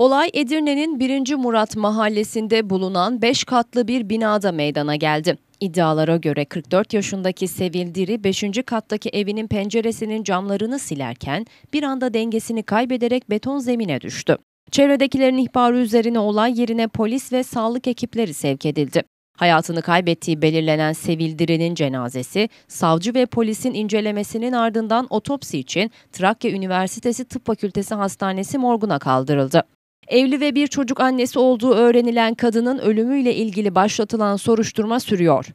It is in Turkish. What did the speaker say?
Olay Edirne'nin 1. Murat mahallesinde bulunan 5 katlı bir binada meydana geldi. İddialara göre 44 yaşındaki Sevil Diri 5. kattaki evinin penceresinin camlarını silerken bir anda dengesini kaybederek beton zemine düştü. Çevredekilerin ihbarı üzerine olay yerine polis ve sağlık ekipleri sevk edildi. Hayatını kaybettiği belirlenen Sevil Diri'nin cenazesi savcı ve polisin incelemesinin ardından otopsi için Trakya Üniversitesi Tıp Fakültesi Hastanesi morguna kaldırıldı. Evli ve bir çocuk annesi olduğu öğrenilen kadının ölümüyle ilgili başlatılan soruşturma sürüyor.